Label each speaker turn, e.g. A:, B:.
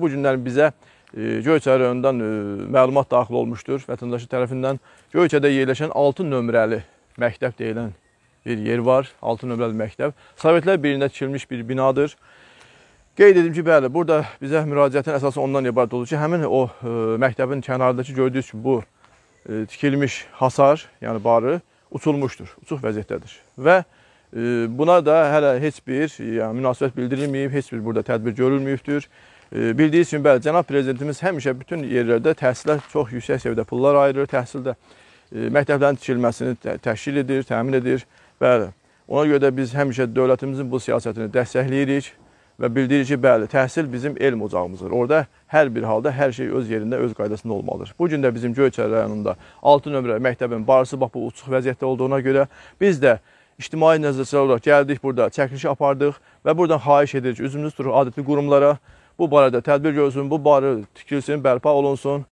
A: Bu günlər bizə e, Göyçay rayonundan e, məlumat daxil olmuşdur vətəndaşı tərəfindən. Göyçayda yerləşən 6 nömrəli məktəb deyilən bir yer var. 6 nömrəli məktəb. Sovetlər birində tikilmiş bir binadır. Qeyd edim ki, bəli, burada bizə müraciətin əsası ondan ibarət olur ki, həmin o ə, e, məktəbin kənardakı gördüyünüz kimi bu ə, tikilmiş hasar, yəni barı uçulmuşdur, uçuq vəziyyətdədir. Və ə, buna da hələ heç bir yəni, münasibət bildirilməyib, heç bir burada tədbir görülməyibdir. Bildiyiniz kimi, bəli, cənab prezidentimiz həmişə bütün yerlərdə təhsilə çox yüksək səviyyədə pullar ayırır, təhsildə məktəblərin tikilməsini təşkil edir, təmin edir. Bəli, ona görə də biz həmişə dövlətimizin bu siyasətini dəstəkləyirik və bildirir ki, bəli, təhsil bizim elm ocağımızdır. Orada hər bir halda hər şey öz yerində, öz qaydasında olmalıdır. Bu gün də bizim Göyçay rayonunda 6 nömrə məktəbin barısı bax bu uçuq vəziyyətdə olduğuna görə biz də ictimai nəzarətçilər olaraq gəldik burada, çəkiliş apardıq və buradan xahiş edirik ki, üzümüz durur adətli qurumlara bu barədə tədbir görsün, bu barədə tikilsin, bərpa olunsun.